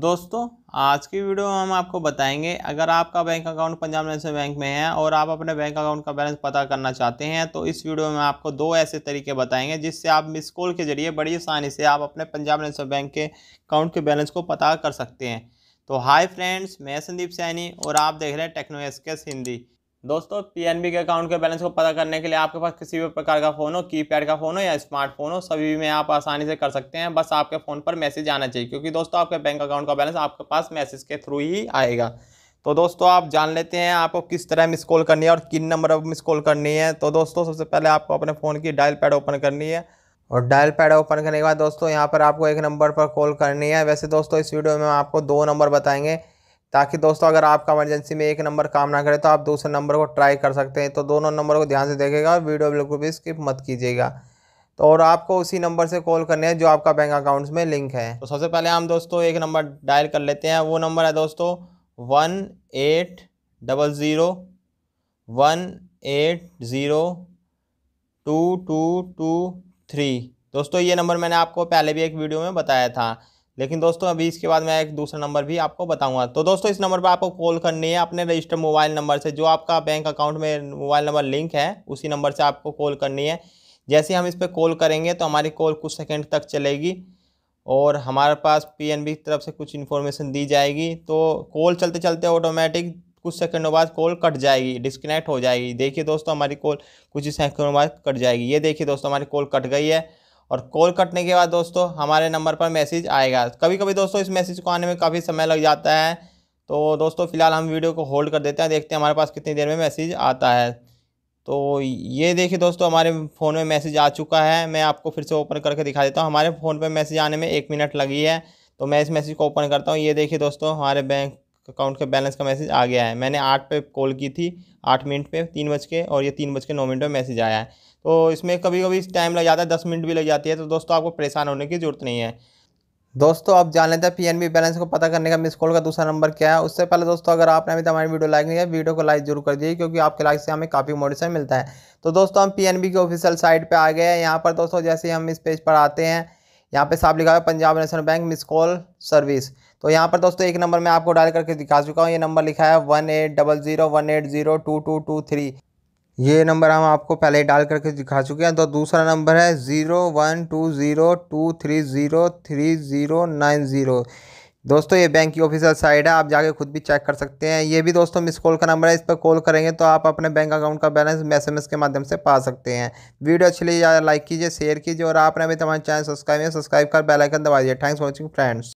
दोस्तों आज की वीडियो में हम आपको बताएंगे अगर आपका bank account Punjab national bank में है और आप अपने बैंक अकाउंट का बैलेंस पता करना चाहते हैं तो इस वीडियो में आपको दो ऐसे तरीके बताएंगे जिससे आप मिस कॉल के जरिए बड़ी आसानी से आप अपने पंजाब नेशनल बैंक के अकाउंट के बैलेंस को पता कर सकते हैं तो हाई फ्रेंड्स मैं संदीप सैनी और आप देख रहे हैं टेक्नो हिंदी दोस्तों पीएनबी के अकाउंट के बैलेंस को पता करने के लिए आपके पास किसी भी प्रकार का फ़ोन हो कीपैड का फ़ोन हो या स्मार्टफोन हो सभी में आप आसानी से कर सकते हैं बस आपके फ़ोन पर मैसेज आना चाहिए क्योंकि दोस्तों आपके बैंक अकाउंट का बैलेंस आपके पास मैसेज के थ्रू ही आएगा तो दोस्तों आप जान लेते हैं आपको किस तरह मिस कॉल करनी है और किन नंबर पर मिस कॉल करनी है तो दोस्तों सबसे पहले आपको अपने फ़ोन की डायल पैड ओपन करनी है और डायल पैड ओपन करने के बाद दोस्तों यहाँ पर आपको एक नंबर पर कॉल करनी है वैसे दोस्तों इस वीडियो में हम आपको दो नंबर बताएंगे ताकि दोस्तों अगर आपका इमरजेंसी में एक नंबर काम ना करे तो आप दूसरे नंबर को ट्राई कर सकते हैं तो दोनों नंबर को ध्यान से देखेगा और वीडियो बिल्कुल भी स्किप मत कीजिएगा तो और आपको उसी नंबर से कॉल करने हैं जो आपका बैंक अकाउंट्स में लिंक है तो सबसे पहले हम दोस्तों एक नंबर डायल कर लेते हैं वो नंबर है दोस्तों one eight double zero one eight zero two two two three दोस्तों ये नंबर मैंने आपको पहले भी एक वीडियो में बताया था लेकिन दोस्तों अभी इसके बाद मैं एक दूसरा नंबर भी आपको बताऊंगा तो दोस्तों इस नंबर पर आपको कॉल करनी है अपने रजिस्टर मोबाइल नंबर से जो आपका बैंक अकाउंट में मोबाइल नंबर लिंक है उसी नंबर से आपको कॉल करनी है जैसे हम इस पर कॉल करेंगे तो हमारी कॉल कुछ सेकेंड तक चलेगी और हमारे पास पी तरफ से कुछ इन्फॉर्मेशन दी जाएगी तो कॉल चलते चलते ऑटोमेटिक कुछ सेकंडों बाद कॉल कट जाएगी डिस्कनेक्ट हो जाएगी देखिए दोस्तों हमारी कॉल कुछ ही सेकंडों बाद कट जाएगी ये देखिए दोस्तों हमारी कॉल कट गई है और कॉल कटने के बाद दोस्तों हमारे नंबर पर मैसेज आएगा कभी कभी दोस्तों इस मैसेज को आने में काफ़ी समय लग जाता है तो दोस्तों फिलहाल हम वीडियो को होल्ड कर देते हैं देखते हैं हमारे पास कितनी देर में मैसेज आता है तो ये देखिए दोस्तों हमारे फ़ोन में मैसेज आ चुका है मैं आपको फिर से ओपन करके दिखा देता हूँ हमारे फ़ोन पर मैसेज आने में एक मिनट लगी है तो मैं इस मैसेज को ओपन करता हूँ ये देखिए दोस्तों हमारे बैंक अकाउंट के बैलेंस का मैसेज आ गया है मैंने आठ पे कॉल की थी आठ मिनट पे तीन बज के और ये तीन बज के नौ मिनट में मैसेज आया है तो इसमें कभी कभी टाइम लग जाता है दस मिनट भी लग जाती है तो दोस्तों आपको परेशान होने की ज़रूरत नहीं है दोस्तों आप जान लेते हैं पीएनबी बैलेंस को पता करने का मिस कॉल का दूसरा नंबर क्या है उससे पहले दोस्तों अगर आपने अभी हमारी वीडियो लाइक नहीं है वीडियो को लाइक जरूर कर दीजिए क्योंकि आपके लाइक से हमें काफ़ी मोटिवेशन मिलता है तो दोस्तों हम पीएनबी के ऑफिशियल साइट पे आ गए हैं यहाँ पर दोस्तों जैसे हम इस पेज पर आते हैं यहाँ पे साफ लिखा हुआ है Punjab national bank miss call service तो यहाँ पर दोस्तों एक नंबर मैं आपको डायल करके दिखा चुका हूँ ये नंबर लिखा है one eight double zero one eight zero two two two three ये नंबर हम आपको पहले ही डाल करके दिखा चुके हैं तो दूसरा नंबर है zero one two zero two three zero three zero nine zero दोस्तों ये बैंक की ऑफिशियल साइट है आप जाके खुद भी चेक कर सकते हैं ये भी दोस्तों मिस कॉल का नंबर है इस पर कॉल करेंगे तो आप अपने बैंक अकाउंट का बैलेंस एस के माध्यम से पा सकते हैं वीडियो अच्छी लगी लाइक कीजिए शेयर कीजिए और आपने अभी हमारे चैनल सब्सक्राइब सब्सक्राइब कर बेलाइकन दबा दिए थैंक्स वॉचिंग फ्रेंड्स